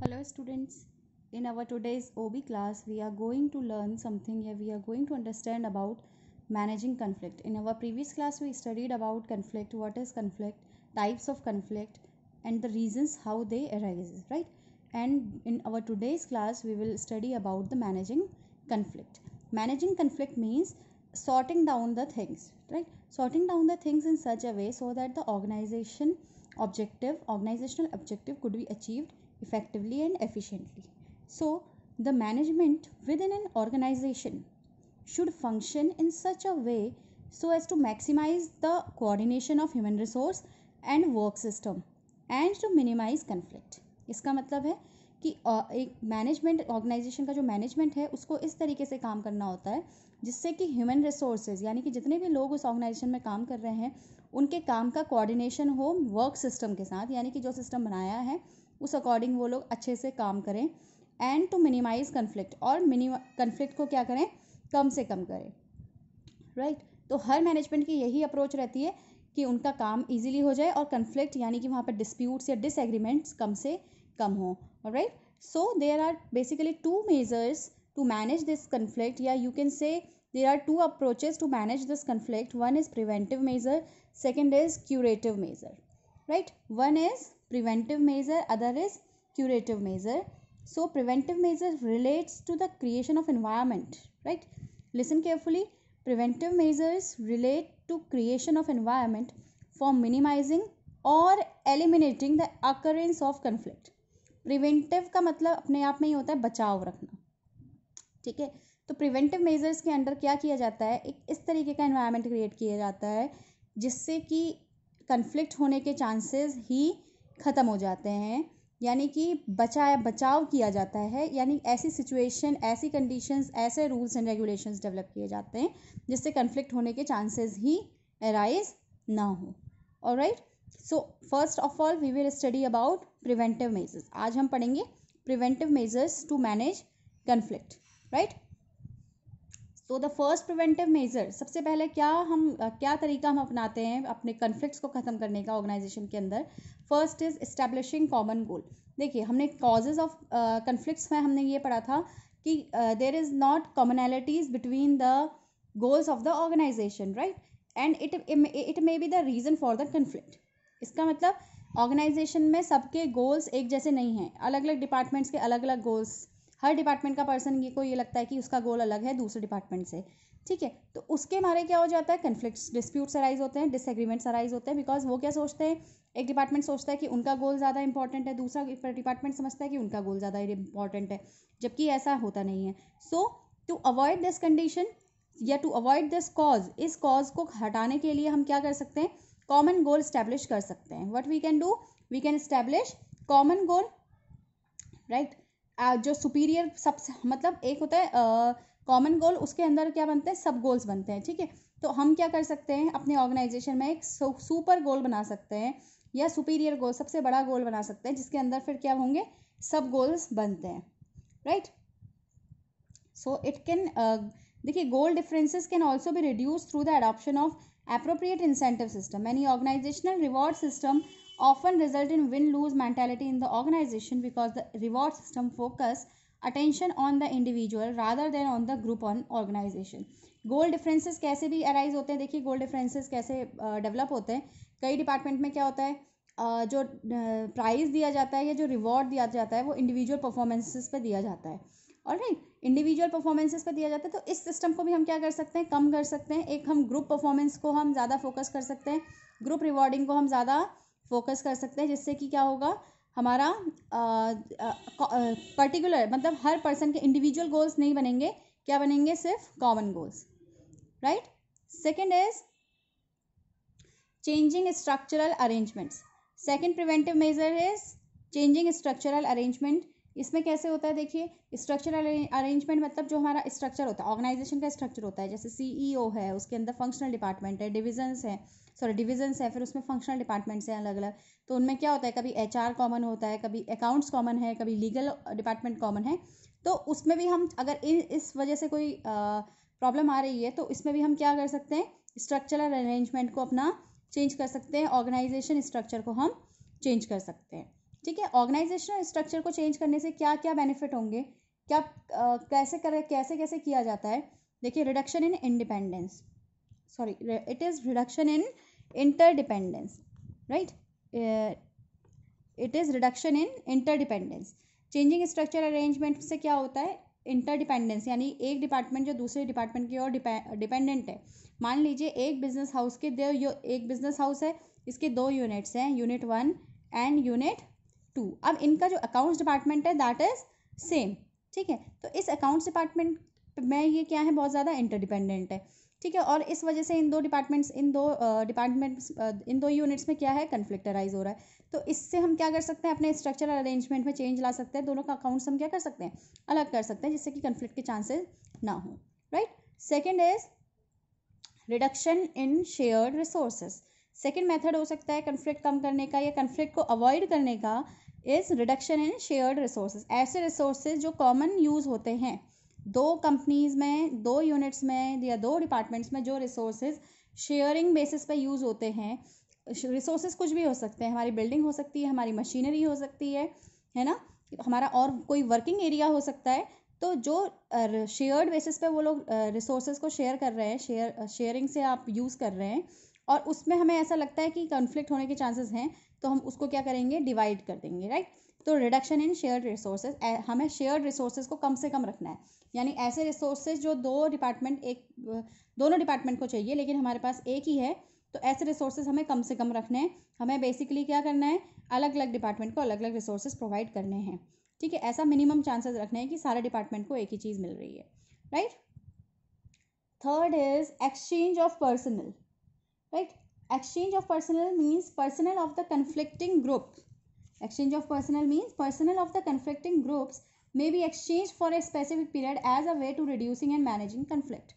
Hello students, in our today's OB class we are going to learn something here we are going to understand about managing conflict. In our previous class we studied about conflict, what is conflict, types of conflict and the reasons how they arise, right? And in our today's class we will study about the managing conflict. Managing conflict means sorting down the things, right? Sorting down the things in such a way so that the organization objective organizational objective could be achieved effectively and efficiently. So, the management within an organization should function in such a way so as to maximize the coordination of human resource and work system and to minimize conflict इसका मतलब है कि एक management organisation का जो management है उसको इस तरीके से काम करना होता है जिससे कि ह्यूमन रिसोर्सेज यानी कि जितने भी लोग उस ऑर्गेनाइजेशन में काम कर रहे हैं उनके काम का कोऑर्डिनेशन हो वर्क सिस्टम के साथ यानी कि जो सिस्टम बनाया है उस अकॉर्डिंग वो लोग अच्छे से काम करें एंड टू मिनिमाइज कन्फ्लिक्ट और कन्फ्लिक्ट को क्या करें कम से कम करें राइट right? तो हर मैनेजमेंट की यही अप्रोच रहती है कि उनका काम इजीली हो जाए और कन्फ्लिक्ट यानी कि वहाँ पर डिस्प्यूट्स या डिसएग्रीमेंट्स कम से कम हो right so there are basically two measures to manage this conflict या you can say there are two approaches to manage this conflict one is preventive measure second is curative measure right one is preventive measure other is curative measure so preventive measure relates to the creation of environment right listen carefully preventive measures relate to creation of environment for minimizing or eliminating the occurrence of conflict preventive का मतलब अपने आप में ही होता है बचाव रखना ठीक है तो प्रिवेंटिव मेजर्स के अंडर क्या किया जाता है एक इस तरीके का इन्वायरमेंट क्रिएट किया जाता है जिससे कि कन्फ्लिक्ट होने के चांसेस ही ख़त्म हो जाते हैं यानी कि बचाया बचाव किया जाता है यानी ऐसी सिचुएशन ऐसी कंडीशंस ऐसे रूल्स एंड रेगुलेशंस डेवलप किए जाते हैं जिससे कन्फ्लिक्ट होने के चांसेस ही अराइज ना हो और right so first of all we will study about preventive measures आज हम पढ़ेंगे preventive measures to manage conflict right तो द फर्स्ट प्रिवेंटिव मेजर सबसे पहले क्या हम क्या तरीका हम अपनाते हैं अपने कन्फ्लिक्ट को ख़त्म करने का ऑर्गेनाइजेशन के अंदर first is establishing common goal देखिए हमने कॉजेज ऑफ कन्फ्लिक्ट में हमने ये पढ़ा था कि there is not commonalities between the goals of the organisation right and it it may be the reason for the conflict इसका मतलब ऑर्गेनाइजेशन में सबके गोल्स एक जैसे नहीं हैं अलग अलग डिपार्टमेंट्स के अलग अलग गोल्स हर डिपार्टमेंट का पर्सन ये को ये लगता है कि उसका गोल अलग है दूसरे डिपार्टमेंट से ठीक है तो उसके मारे क्या हो जाता है कन्फ्लिक्ट डिस्प्यूट्स अराइज होते हैं डिसएग्रीमेंट्स अराइज होते हैं बिकॉज वो क्या सोचते हैं एक डिपार्टमेंट सोचता है कि उनका गोल ज़्यादा इंपॉर्टेंट है दूसरा डिपार्टमेंट समझता है कि उनका गोल ज़्यादा इंपॉर्टेंट है जबकि ऐसा होता नहीं है so to avoid this condition या टू अवॉइड दिस कॉज इस कॉज को हटाने के लिए हम क्या कर सकते हैं कॉमन गोल स्टैब्लिश कर सकते हैं what we can do we can establish common goal right जो सुपीरियर सब मतलब एक होता है कॉमन गोल उसके अंदर क्या बनते हैं सब गोल्स बनते हैं ठीक है तो हम क्या कर सकते हैं अपने ऑर्गेनाइजेशन में एक सुपर गोल बना सकते हैं या सुपीरियर गोल सबसे बड़ा गोल बना सकते हैं जिसके अंदर फिर क्या होंगे सब गोल्स बनते हैं राइट सो इट कैन देखिए गोल डिफरेंसेस कैन ऑल्सो भी reduce through the adoption of appropriate incentive system many organisational reward system often result in win lose mentality in the organization because the reward system focus attention on the individual rather than on the group on organization goal differences कैसे भी arise होते हैं देखिए goal differences कैसे develop uh, होते हैं कई department में क्या होता है uh, जो प्राइज़ uh, दिया जाता है या जो रिवॉर्ड दिया जाता है वो इंडिविजुअल परफॉर्मेंसेस पे दिया जाता है और राइट इंडिविजुअल परफॉर्मेंसेस पे दिया जाता है तो इस सिस्टम को भी हम क्या कर सकते हैं कम कर सकते हैं एक हम ग्रुप परफॉर्मेंस को हम ज़्यादा फोकस कर सकते हैं ग्रुप रिवॉर्डिंग को हम ज़्यादा फोकस कर सकते हैं जिससे कि क्या होगा हमारा पर्टिकुलर मतलब हर पर्सन के इंडिविजुअल गोल्स नहीं बनेंगे क्या बनेंगे सिर्फ common goals right second is changing structural arrangements second preventive measure is changing structural arrangement इसमें कैसे होता है देखिए स्ट्रक्चरल अरेंजमेंट मतलब जो हमारा स्ट्रक्चर होता है ऑर्गेनाइजेशन का स्ट्रक्चर होता है जैसे सीईओ e है उसके अंदर फंक्शनल डिपार्टमेंट है डिविजन्स हैं सॉरी डिविजन्स है फिर उसमें फंक्शनल डिपार्टमेंट्स हैं अलग अलग तो उनमें क्या होता है कभी एच कॉमन होता है कभी अकाउंट्स कॉमन है कभी लीगल डिपार्टमेंट कॉमन है तो उसमें भी हम अगर इन इस वजह से कोई प्रॉब्लम आ रही है तो इसमें भी हम क्या कर सकते हैं स्ट्रक्चरल अरेंजमेंट को अपना चेंज कर सकते हैं ऑर्गेनाइजेशन स्ट्रक्चर को हम चेंज कर सकते हैं ठीक है ऑर्गेनाइजेशनल स्ट्रक्चर को चेंज करने से क्या क्या बेनिफिट होंगे क्या आ, कैसे कर कैसे कैसे किया जाता है देखिए reduction in independence sorry it is reduction in interdependence right uh, it is reduction in interdependence changing structure arrangement से क्या होता है इंटरडिपेंडेंस यानी एक डिपार्टमेंट जो दूसरे डिपार्टमेंट की ओर डिपेंडेंट है मान लीजिए एक बिजनेस हाउस के दो एक बिजनेस हाउस है इसके दो यूनिट्स हैं unit one and unit two अब इनका जो अकाउंट्स डिपार्टमेंट है दैट इज सेम ठीक है तो इस अकाउंट्स डिपार्टमेंट में ये क्या है बहुत ज़्यादा इंटरडिपेंडेंट है ठीक है और इस वजह से इन दो डिपार्टमेंट्स इन दो डिपार्टमेंट्स इन दो यूनिट्स में क्या है कन्फ्लिक्टराइज हो रहा है तो इससे हम क्या कर सकते हैं अपने स्ट्रक्चर अरेंजमेंट में चेंज ला सकते हैं दोनों का अकाउंट्स हम क्या कर सकते हैं अलग कर सकते हैं जिससे कि कन्फ्लिक्ट के चांसेस ना हो right second is reduction in shared resources second method हो सकता है कन्फ्लिक्ट कम करने का या कन्फ्लिक्ट को अवॉइड करने का is reduction in shared resources ऐसे रिसोर्सेज जो कॉमन यूज़ होते हैं दो कंपनीज में दो यूनिट्स में या दो डिपार्टमेंट्स में जो रिसोर्सेज शेयरिंग बेसिस पे यूज़ होते हैं रिसोर्सेज कुछ भी हो सकते हैं हमारी बिल्डिंग हो सकती है हमारी मशीनरी हो सकती है है ना हमारा और कोई वर्किंग एरिया हो सकता है तो जो शेयर्ड बेसिस पे वो लोग रिसोर्सेज को शेयर कर रहे हैं शेयर शेयरिंग से आप यूज़ कर रहे हैं और उसमें हमें ऐसा लगता है कि कॉन्फ्लिक्ट होने के चांसेस हैं तो हम उसको क्या करेंगे डिवाइड कर देंगे राइट तो रिडक्शन इन शेयर्ड रिसोर्सेज हमें शेयर्ड रिसोर्सेज को कम से कम रखना है यानी ऐसे रिसोर्सेज जो दो डिपार्टमेंट एक दोनों डिपार्टमेंट को चाहिए लेकिन हमारे पास एक ही है तो ऐसे रिसोर्सेज हमें कम से कम रखने हैं हमें बेसिकली क्या करना है अलग अलग डिपार्टमेंट को अलग अलग रिसोर्सेज प्रोवाइड करने हैं ठीक है ऐसा मिनिमम चांसेस रखने हैं कि सारे डिपार्टमेंट को एक ही चीज़ मिल रही है right third is exchange of personal right exchange of personal means personal of the conflicting group exchange of personal means personal of the conflicting groups may be exchange for a specific period as a way to reducing and managing conflict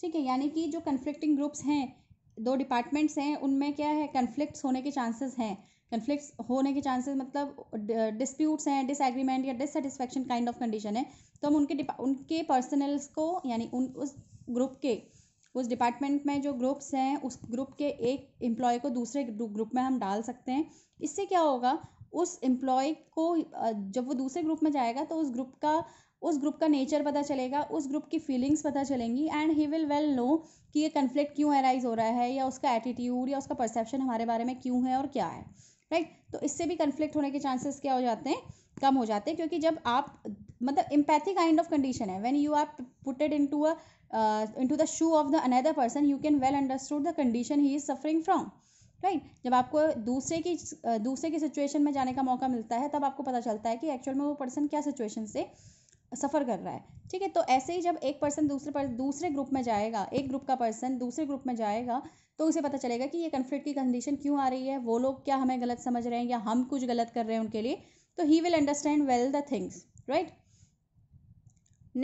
ठीक है यानी कि जो conflicting groups हैं दो departments हैं उनमें क्या है कन्फ्लिक्ट होने के चांसेस हैं कन्फ्लिक्ट होने के चांसेस मतलब डिस्प्यूट्स हैं डिसएग्रीमेंट या डिससेटिस्फेक्शन काइंड ऑफ कंडीशन है तो हम उनके उनके पर्सनल्स को यानी उन उस ग्रुप के उस डिपार्टमेंट में जो ग्रुप्स हैं उस ग्रुप के एक एम्प्लॉय को दूसरे ग्रुप में हम डाल सकते हैं इससे क्या होगा उस एम्प्लॉय को जब वो दूसरे ग्रुप में जाएगा तो उस ग्रुप का उस ग्रुप का नेचर पता चलेगा उस ग्रुप की फीलिंग्स पता चलेंगी and he will well know कि ये कन्फ्लिक्ट क्यों अराइज हो रहा है या उसका एटीट्यूड या उसका परसेप्शन हमारे बारे में क्यों है और क्या है राइट right? तो इससे भी कन्फ्लिक्ट होने के चांसेस क्या हो जाते हैं कम हो जाते हैं क्योंकि जब आप मतलब इम्पैथी काइंड ऑफ कंडीशन है when you are putted in to a in to the shoe of the another person you can well understood the condition he is suffering from right right? जब आपको दूसरे की दूसरे की situation में जाने का मौका मिलता है तब आपको पता चलता है कि एक्चुअल में वो पर्सन क्या सिचुएशन से सफ़र कर रहा है ठीक है तो ऐसे ही जब एक पर्सन दूसरे पर दूसरे ग्रुप में जाएगा एक ग्रुप का पर्सन दूसरे ग्रुप में जाएगा तो उसे पता चलेगा कि ये कन्फ्लिक्ट की कंडीशन क्यों आ रही है वो लोग क्या हमें गलत समझ रहे हैं या हम कुछ गलत कर रहे हैं उनके लिए तो he will understand well the things right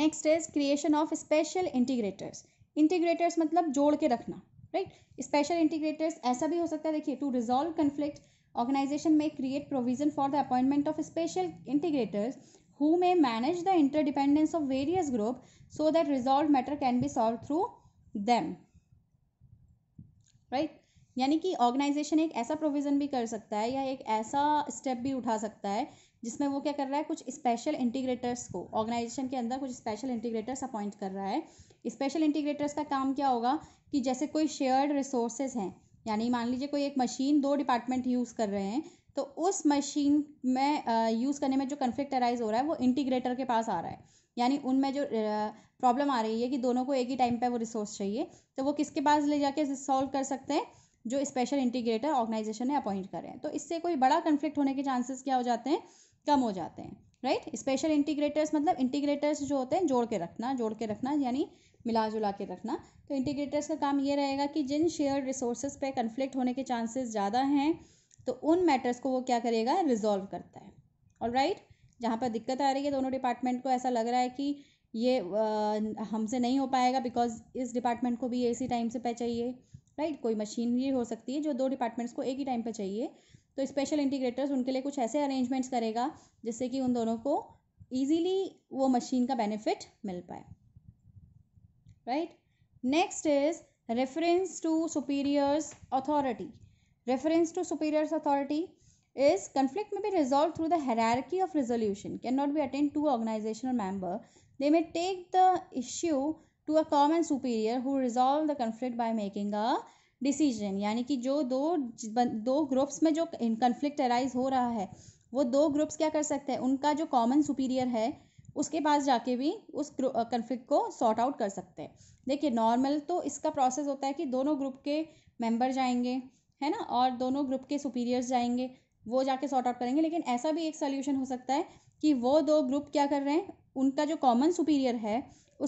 next is creation of special integrators integrators मतलब जोड़ के रखना राइट स्पेशल इंटीग्रेटर्स ऐसा भी हो सकता है देखिए टू रिजॉल्व कन्फ्लिक्ट ऑर्गेनाइजेशन में create provision for the appointment of special integrators who may manage the interdependence of various group so that resolve matter can be solve through them right यानी कि organisation एक ऐसा provision भी कर सकता है या एक ऐसा स्टेप भी उठा सकता है जिसमें वो क्या कर रहा है कुछ स्पेशल इंटीग्रेटर्स को ऑर्गेनाइजेशन के अंदर कुछ स्पेशल इंटीग्रेटर्स अपॉइंट कर रहा है स्पेशल इंटीग्रेटर्स का काम क्या होगा कि जैसे कोई शेयर्ड रिसोर्सेज हैं यानी मान लीजिए कोई एक मशीन दो डिपार्टमेंट यूज़ कर रहे हैं तो उस मशीन में यूज़ करने में जो कन्फ्लिक्ट अराइज हो रहा है वो इंटीग्रेटर के पास आ रहा है यानी उनमें जो प्रॉब्लम आ रही है कि दोनों को एक ही टाइम पर वो रिसोर्स चाहिए तो वो किसके पास ले जाके सॉल्व कर सकते हैं जो स्पेशल इंटीग्रेटर ऑर्गेनाइजेशन ने अपॉइंट करें तो इससे कोई बड़ा कन्फ्लिक्ट होने के चांसेस क्या हो जाते हैं कम हो जाते हैं राइट स्पेशल इंटीग्रेटर्स मतलब इंटीग्रेटर्स जो होते हैं जोड़ के रखना जोड़ के रखना यानी मिला जुला के रखना तो इंटीग्रेटर्स का काम ये रहेगा कि जिन शेयर रिसोर्सेज पे कन्फ्लिक्ट होने के चांसेस ज़्यादा हैं तो उन मैटर्स को वो क्या करेगा रिजॉल्व करता है और राइट जहाँ पर दिक्कत आ रही है दोनों डिपार्टमेंट को ऐसा लग रहा है कि ये हमसे नहीं हो पाएगा बिकॉज इस डिपार्टमेंट को भी इसी टाइम से पे चाहिए राइट right? कोई मशीनरी हो सकती है जो दो डिपार्टमेंट्स को एक ही टाइम पर चाहिए तो स्पेशल इंटीग्रेटर्स उनके लिए कुछ ऐसे अरेंजमेंट्स करेगा जिससे कि उन दोनों को ईजीली वो मशीन का बेनिफिट मिल पाए right next is reference to superiors authority reference to superiors authority is conflict में भी resolve through the hierarchy of resolution can not be attend to organisational member they may take the issue to a common superior who resolve the conflict by making a decision यानी कि जो दो दो groups में जो conflict arise हो रहा है वो दो ग्रुप्स क्या कर सकते हैं उनका जो कॉमन सुपीरियर है उसके पास जाके भी उस कन्फ्लिक्ट को सॉर्ट आउट कर सकते हैं देखिए नॉर्मल तो इसका प्रोसेस होता है कि दोनों ग्रुप के मेंबर जाएंगे है ना और दोनों ग्रुप के सुपीरियर्स जाएंगे वो जाके सॉर्ट आउट करेंगे लेकिन ऐसा भी एक सोल्यूशन हो सकता है कि वो दो ग्रुप क्या कर रहे हैं उनका जो कॉमन सुपीरियर है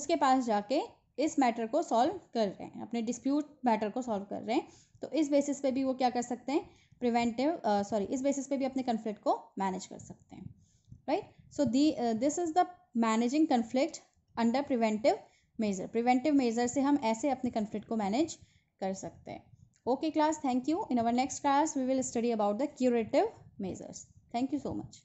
उसके पास जाके इस मैटर को सॉल्व कर रहे हैं अपने डिस्प्यूट मैटर को सॉल्व कर रहे हैं तो इस बेसिस पे भी वो क्या कर सकते हैं प्रिवेंटिव सॉरी इस बेसिस पे भी अपने कन्फ्लिक्ट को मैनेज कर सकते हैं right so the this is the managing conflict under preventive measure preventive measure से हम ऐसे अपने कन्फ्लिक्ट को मैनेज कर सकते हैं okay class thank you in our next class we will study about the curative measures thank you so much